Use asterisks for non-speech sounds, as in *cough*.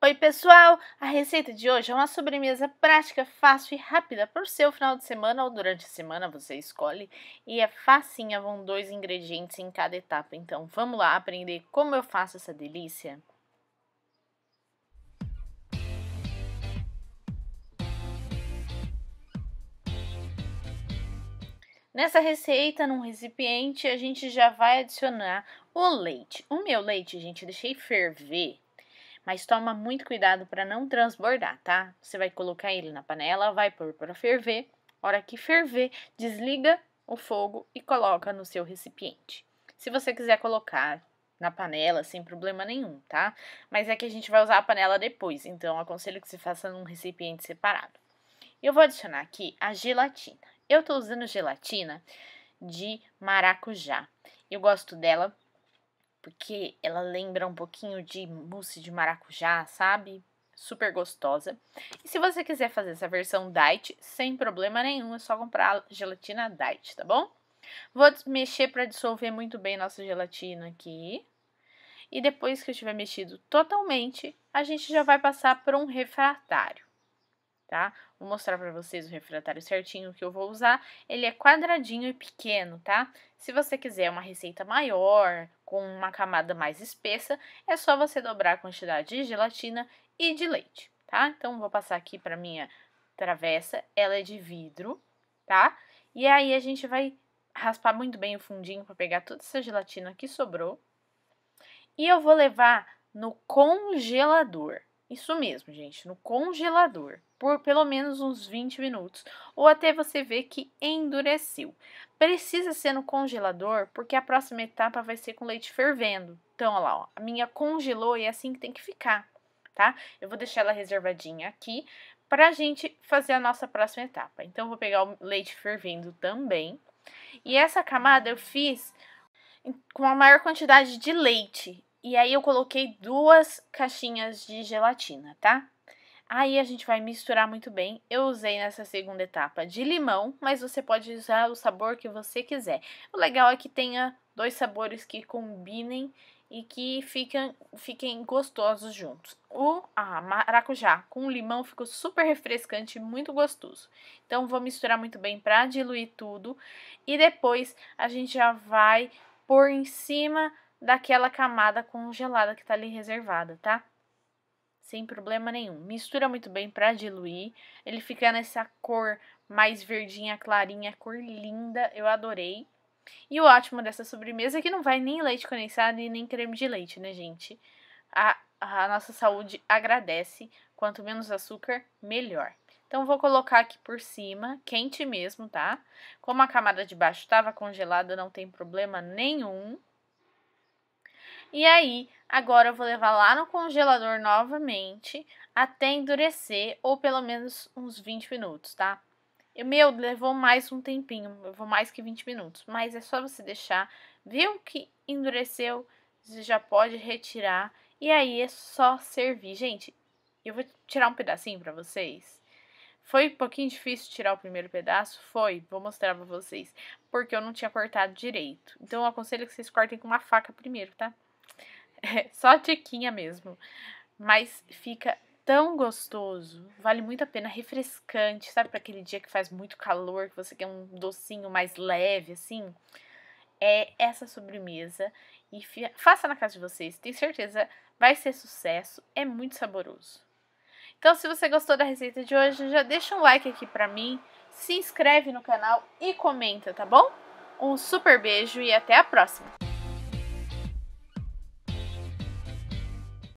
Oi, pessoal! A receita de hoje é uma sobremesa prática, fácil e rápida para o seu final de semana ou durante a semana, você escolhe. E é facinha, vão dois ingredientes em cada etapa. Então, vamos lá aprender como eu faço essa delícia? Nessa receita, num recipiente, a gente já vai adicionar o leite. O meu leite, gente, deixei ferver mas toma muito cuidado para não transbordar, tá? Você vai colocar ele na panela, vai pôr para ferver. Hora que ferver, desliga o fogo e coloca no seu recipiente. Se você quiser colocar na panela sem problema nenhum, tá? Mas é que a gente vai usar a panela depois, então aconselho que você faça num recipiente separado. Eu vou adicionar aqui a gelatina. Eu tô usando gelatina de maracujá. Eu gosto dela porque ela lembra um pouquinho de mousse de maracujá, sabe? Super gostosa. E se você quiser fazer essa versão diet, sem problema nenhum, é só comprar gelatina diet, tá bom? Vou mexer para dissolver muito bem nossa gelatina aqui. E depois que eu tiver mexido totalmente, a gente já vai passar para um refratário tá? Vou mostrar para vocês o refratário certinho que eu vou usar. Ele é quadradinho e pequeno, tá? Se você quiser uma receita maior, com uma camada mais espessa, é só você dobrar a quantidade de gelatina e de leite, tá? Então, vou passar aqui para minha travessa, ela é de vidro, tá? E aí, a gente vai raspar muito bem o fundinho para pegar toda essa gelatina que sobrou. E eu vou levar no congelador, isso mesmo, gente, no congelador, por pelo menos uns 20 minutos, ou até você ver que endureceu. Precisa ser no congelador, porque a próxima etapa vai ser com leite fervendo. Então, olha lá, ó, a minha congelou e é assim que tem que ficar, tá? Eu vou deixar ela reservadinha aqui para a gente fazer a nossa próxima etapa. Então, eu vou pegar o leite fervendo também. E essa camada eu fiz com a maior quantidade de leite. E aí eu coloquei duas caixinhas de gelatina, tá? Aí a gente vai misturar muito bem. Eu usei nessa segunda etapa de limão, mas você pode usar o sabor que você quiser. O legal é que tenha dois sabores que combinem e que fiquem, fiquem gostosos juntos. O ah, maracujá com limão ficou super refrescante, muito gostoso. Então vou misturar muito bem para diluir tudo e depois a gente já vai por em cima daquela camada congelada que está ali reservada, tá? Sem problema nenhum. Mistura muito bem para diluir. Ele fica nessa cor mais verdinha, clarinha, cor linda. Eu adorei. E o ótimo dessa sobremesa é que não vai nem leite condensado e nem creme de leite, né, gente? A, a nossa saúde agradece. Quanto menos açúcar, melhor. Então, vou colocar aqui por cima, quente mesmo, tá? Como a camada de baixo estava congelada, não tem problema nenhum. E aí, agora eu vou levar lá no congelador novamente até endurecer, ou pelo menos uns 20 minutos, tá? Meu, levou mais um tempinho, levou mais que 20 minutos, mas é só você deixar, viu que endureceu, você já pode retirar e aí é só servir. Gente, eu vou tirar um pedacinho para vocês. Foi um pouquinho difícil tirar o primeiro pedaço? Foi, vou mostrar pra vocês. Porque eu não tinha cortado direito. Então eu aconselho que vocês cortem com uma faca primeiro, tá? *laughs* É, só tiquinha mesmo. Mas fica tão gostoso, vale muito a pena, refrescante, sabe para aquele dia que faz muito calor, que você quer um docinho mais leve assim? É essa sobremesa e faça na casa de vocês, tenho certeza vai ser sucesso, é muito saboroso. Então, se você gostou da receita de hoje, já deixa um like aqui para mim, se inscreve no canal e comenta, tá bom? Um super beijo e até a próxima.